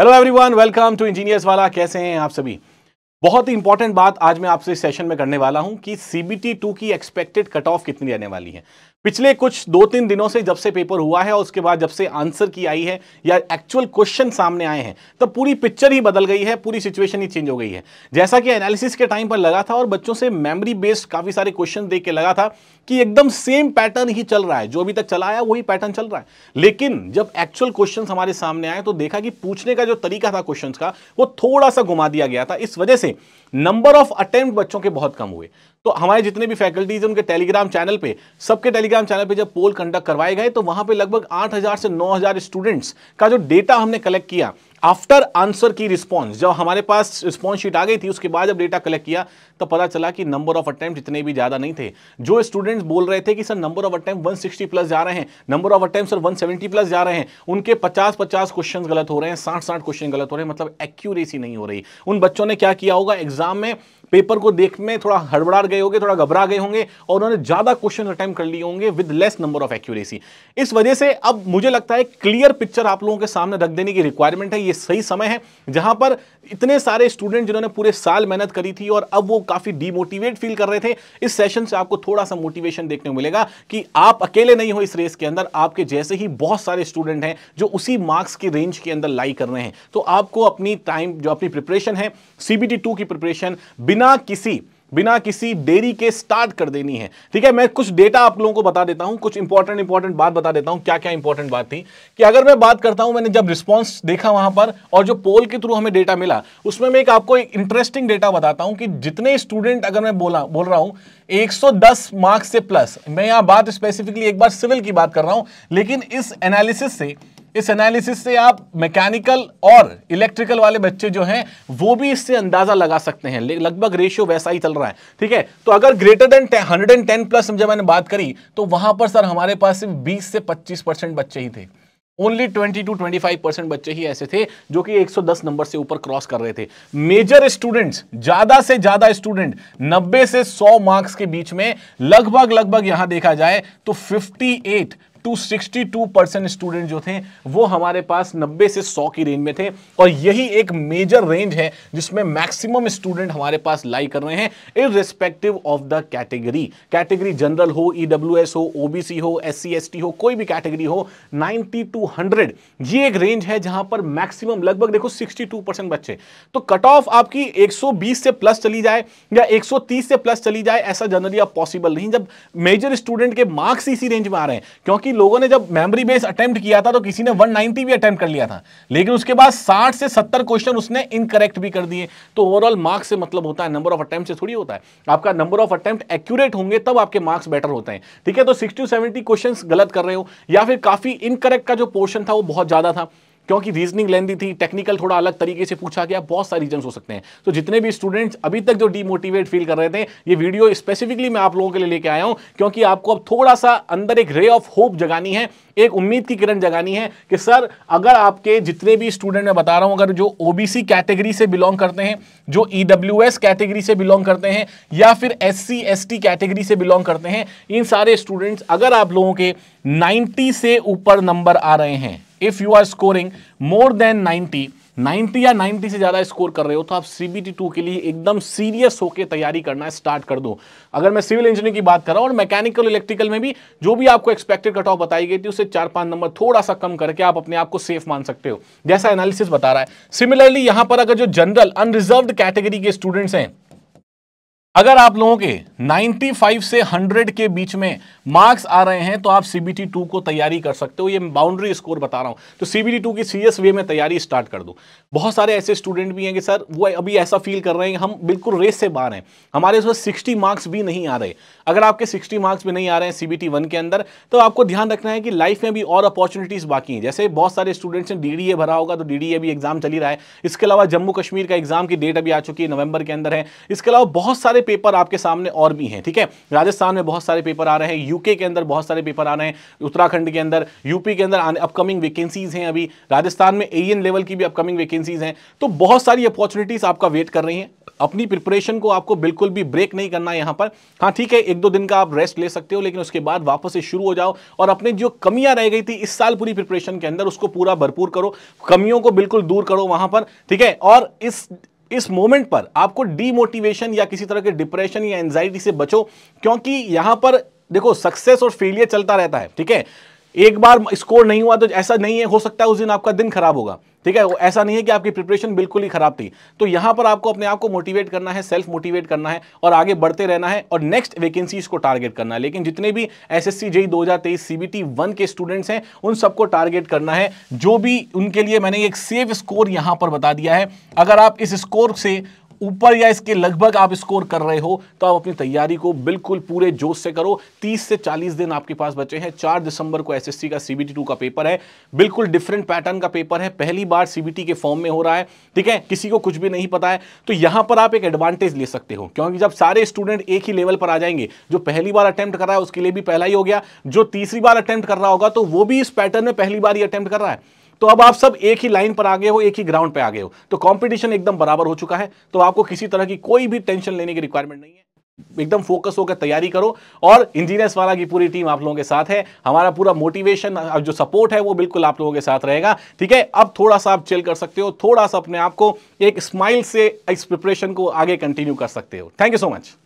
hello everyone welcome to engineers वाला कैसे हैं आप सभी बहुत ही इंपॉर्टेंट बात आज मैं आपसे सेशन में करने वाला हूं कि सीबीटी टू की एक्सपेक्टेड कट ऑफ कितनी रहने वाली है पिछले कुछ दो तीन दिनों से जब से पेपर हुआ है और उसके बाद जब से आंसर की आई है या एक्चुअल क्वेश्चन सामने आए हैं तब पूरी पिक्चर ही बदल गई है पूरी सिचुएशन ही चेंज हो गई है जैसा कि एनालिसिस के टाइम पर लगा था और बच्चों से मेमोरी बेस्ड काफ़ी सारे क्वेश्चन देख के लगा था कि एकदम सेम पैटर्न ही चल रहा है जो अभी तक चला आया वही पैटर्न चल रहा है लेकिन जब एक्चुअल क्वेश्चन हमारे सामने आए तो देखा कि पूछने का जो तरीका था क्वेश्चन का वो थोड़ा सा घुमा दिया गया था इस वजह से नंबर ऑफ अटेम्प्ट बच्चों के बहुत कम हुए तो हमारे जितने भी फैकल्टीज उनके टेलीग्राम चैनल पर सबके टेलीग्राम टेलीग्राम चैनल पे जब पोल कंडक्ट करवाए गए तो वहां पे लगभग 8000 से 9000 स्टूडेंट्स का जो डेटा हमने कलेक्ट किया आफ्टर आंसर की रिस्पांस जब हमारे पास रिस्पांस शीट आ गई थी उसके बाद जब डेटा कलेक्ट किया तो पता चला कि नंबर ऑफ अटैम्प्ट इतने भी ज़्यादा नहीं थे जो स्टूडेंट्स बोल रहे थे कि sir number of attempt 160 plus जा रहे हैं number of attempt sir 170 plus जा रहे हैं उनके 50-50 क्वेश्चन गलत हो रहे हैं साठ साठ क्वेश्चन गलत हो रहे हैं मतलब एक्यूरेसी नहीं हो रही उन बच्चों ने क्या किया होगा एग्जाम में पेपर को देख में थोड़ा हड़बड़ा गए होंगे थोड़ा घबरा गए होंगे और उन्होंने ज़्यादा क्वेश्चन अटैम्प कर लिए होंगे with less number of accuracy इस वजह से अब मुझे लगता है क्लियर पिक्चर आप लोगों के सामने रख देने की रिक्वायरमेंट है ये सही समय है जहां पर इतने सारे स्टूडेंट जिन्होंने पूरे साल मेहनत करी थी और अब वो काफ़ी डिमोटिवेट फील कर रहे थे इस सेशन से आपको थोड़ा सा मोटिवेशन देखने को मिलेगा कि आप अकेले नहीं हो इस रेस के अंदर आपके जैसे ही बहुत सारे स्टूडेंट हैं जो उसी मार्क्स की रेंज के अंदर लाई कर रहे हैं तो आपको अपनी टाइम जो अपनी प्रिपरेशन है सीबीटी टू की प्रिपरेशन बिना बिना किसी बिना किसी देरी के स्टार्ट कर देनी है ठीक है मैं कुछ डेटा आप लोगों को बता देता हूं कुछ इंपॉर्टेंट इंपॉर्टेंट बात बता देता हूं क्या क्या इंपॉर्टेंट बात थी कि अगर मैं बात करता हूं मैंने जब रिस्पांस देखा वहां पर और जो पोल के थ्रू हमें डेटा मिला उसमें मैं एक आपको एक इंटरेस्टिंग डेटा बताता हूं कि जितने स्टूडेंट अगर मैं बोला बोल रहा हूं एक मार्क्स से प्लस मैं यहां बात स्पेसिफिकली एक बार सिविल की बात कर रहा हूं लेकिन इस एनालिसिस से इस एनालिसिस से आप मैकेनिकल और इलेक्ट्रिकल वाले बच्चे जो हैं वो भी इससे अंदाजा लगा सकते हैं लगभग रेशियो वैसा ही चल रहा है ठीक है तो अगर greater than hundred and ten plus जब मैंने बात करी तो वहां पर सर हमारे पास सिर्फ बीस से पच्चीस परसेंट बच्चे ही थे only twenty to five percent बच्चे ही ऐसे थे जो कि 110 नंबर से ऊपर क्रॉस कर रहे थे मेजर स्टूडेंट्स ज्यादा से ज्यादा स्टूडेंट 90 से 100 मार्क्स के बीच में लगभग लगभग यहां देखा जाए तो 58 टू 62 परसेंट स्टूडेंट जो थे वो हमारे पास 90 से 100 की रेंज में थे और यही एक मेजर रेंज है जिसमें मैक्सिमम स्टूडेंट हमारे पास लाई कर रहे हैं in respective of the category category general हो ईडब्ल्यूएस e हो ओबीसी हो एस सी हो कोई भी कैटेगरी हो 90 टू 100 ये एक रेंज है जहां पर मैक्सिमम लगभग देखो सिक्सटी बच्चे तो कट ऑफ आपकी एक से प्लस चली जाए या एक से प्लस चली जाए ऐसा जनरली आप पॉसिबल नहीं जब मेजर स्टूडेंट के मार्क्स इसी रेंज में आ रहे हैं क्योंकि कि लोगों ने जब मेमोरी बेस अटेम्प्ट किया था तो किसी ने 190 भी अटेम्प्ट कर लिया था लेकिन उसके बाद 60 से 70 क्वेश्चन उसने इनकरेक्ट भी कर दिए तो ओवरऑल मार्क्स से मतलब होता है नंबर ऑफ अटेम्प्ट से थोड़ी होता है आपका नंबर ऑफ अटेम्प्ट एक्यूरेट होंगे तब आपके मार्क्स बेटर होते हैं ठीक है तो सिक्सटी टू सेवेंटी क्वेश्चन गलत कर रहे हो या फिर काफी इनकरेक्ट का जो पोर्शन था वो बहुत ज्यादा था क्योंकि रीजनिंग लेंदी थी टेक्निकल थोड़ा अलग तरीके से पूछा गया बहुत सारे रीजन हो सकते हैं तो जितने भी स्टूडेंट्स अभी तक जो डीमोटिवेट फील कर रहे थे ये वीडियो स्पेसिफिकली मैं आप लोगों के लिए लेके आया हूँ क्योंकि आपको अब थोड़ा सा अंदर एक रे ऑफ होप जगानी है एक उम्मीद की किरण जगानी है कि सर अगर आपके जितने भी स्टूडेंट मैं बता रहा हूँ अगर जो ओबीसी कैटेगरी से बिलोंग करते हैं जो ईडब्ल्यू कैटेगरी से बिलोंग करते हैं या फिर एस सी कैटेगरी से बिलोंग करते हैं इन सारे स्टूडेंट्स अगर आप लोगों के नाइन्टी से ऊपर नंबर आ रहे हैं if you are scoring more than 90 90 या 90 से ज़्यादा स्कोर कर रहे हो तो आप सीबीटी टू के लिए एकदम सीरियस होकर तैयारी करना स्टार्ट कर दो अगर मैं सिविल इंजीनियरिंग की बात कर रहा हूं और मैकेनिकल इलेक्ट्रिकल में भी जो भी आपको एक्सपेक्टेड कट ऑफ बताई गई थी उससे चार पांच नंबर थोड़ा सा कम करके आप अपने आप को सेफ मान सकते हो जैसा एनालिसिस बता रहा है सिमिलरली यहां पर अगर जो जनरल अनरिजर्व कैटेगरी के स्टूडेंट्स हैं अगर आप लोगों के 95 से 100 के बीच में मार्क्स आ रहे हैं तो आप सीबीटी टू को तैयारी कर सकते हो ये बाउंड्री स्कोर बता रहा हूं तो सीबीटी टू की सीरियस वे में तैयारी स्टार्ट कर दो बहुत सारे ऐसे स्टूडेंट भी हैं कि सर वो अभी ऐसा फील कर रहे हैं हम बिल्कुल रेस से बाहर हैं हमारे उसमें सिक्सटी मार्क्स भी नहीं आ रहे अगर आपके सिक्सटी मार्क्स भी नहीं आ रहे हैं सी वन के अंदर तो आपको ध्यान रखना है कि लाइफ में भी और अपॉर्चुनिटीज़ बाकी हैं जैसे बहुत सारे स्टूडेंट्स ने डी भरा होगा तो डी भी एग्जाम चली रहा है इसके अलावा जम्मू कश्मीर का एग्जाम की डेट अभी आ चुकी है नवंबर के अंदर है इसके अलावा बहुत सारे पेपर आपके सामने और भी हैं ठीक है राजस्थान में बहुत सारे पेपर आ रहे हैं यूके के अंदर बहुत सारे पेपर आ रहे हैं उत्तराखंड के अंदर यूपी के अंदर अपकमिंग वैकेंसीज हैं अभी राजस्थान में एरियन लेवल की भी अपकमिंग वैकेंसीज हैं तो बहुत सारी अपॉर्चुनिटीज आपका वेट कर रही हैं अपनी प्रिपरेशन को आपको बिल्कुल भी ब्रेक नहीं करना यहां पर हाँ ठीक है एक दो दिन का आप रेस्ट ले सकते हो लेकिन उसके बाद वापस से शुरू हो जाओ और अपने जो कमियां रह गई थी इस साल पूरी प्रिपरेशन के अंदर उसको पूरा भरपूर करो कमियों को बिल्कुल दूर करो वहां पर ठीक है और इस इस मोमेंट पर आपको डीमोटिवेशन या किसी तरह के डिप्रेशन या एंजाइटी से बचो क्योंकि यहां पर देखो सक्सेस और फेलियर चलता रहता है ठीक है एक बार स्कोर नहीं हुआ तो ऐसा नहीं है हो सकता है उस दिन आपका दिन खराब होगा ठीक है ऐसा नहीं है कि आपकी प्रिपरेशन बिल्कुल ही खराब थी तो यहां पर आपको अपने आप को मोटिवेट करना है सेल्फ मोटिवेट करना है और आगे बढ़ते रहना है और नेक्स्ट वैकेंसीज को टारगेट करना है लेकिन जितने भी एस एस सी जेई दो हज़ार तेईस सीबीटी वन के स्टूडेंट्स हैं उन सबको टारगेट करना है जो भी उनके लिए मैंने एक सेफ स्कोर यहां पर बता दिया है अगर आप इस स्कोर से ऊपर या इसके लगभग आप स्कोर कर रहे हो तो आप अपनी तैयारी को बिल्कुल पूरे जोश से करो 30 से 40 दिन आपके पास बचे हैं 4 दिसंबर को एसएससी का सीबीटी टू का पेपर है बिल्कुल डिफरेंट पैटर्न का पेपर है पहली बार सीबीटी के फॉर्म में हो रहा है ठीक है किसी को कुछ भी नहीं पता है तो यहां पर आप एक एडवांटेज ले सकते हो क्योंकि जब सारे स्टूडेंट एक ही लेवल पर आ जाएंगे जो पहली बार अटैम्प्ट कर रहा है उसके लिए भी पहला ही हो गया जो तीसरी बार अटैम्प्ट कर रहा होगा तो वो भी इस पैटर्न में पहली बार ही अटैम्प्ट कर रहा है तो अब आप सब एक ही लाइन पर आ गए हो एक ही ग्राउंड पर आ गए हो तो कॉम्पिटिशन एकदम बराबर हो चुका है तो आपको किसी तरह की कोई भी टेंशन लेने की रिक्वायरमेंट नहीं है एकदम फोकस होकर तैयारी करो और इंजीनियर्स वाला की पूरी टीम आप लोगों के साथ है हमारा पूरा मोटिवेशन जो सपोर्ट है वो बिल्कुल आप लोगों के साथ रहेगा ठीक है अब थोड़ा सा आप चिल कर सकते हो थोड़ा सा अपने आप को एक स्माइल से इस प्रिपरेशन को आगे कंटिन्यू कर सकते हो थैंक यू सो मच